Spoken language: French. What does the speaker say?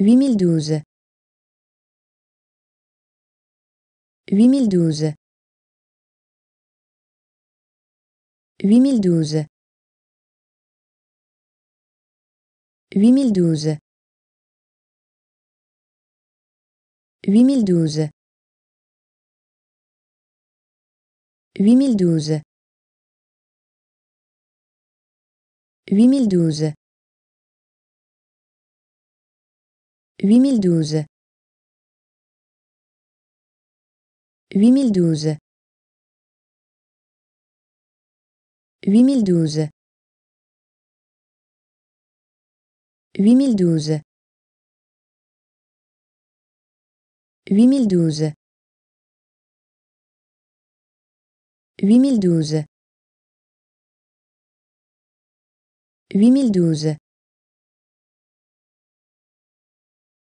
8012 8012 8012 8012 8012 8012 8012 huit mille douze huit mille douze huit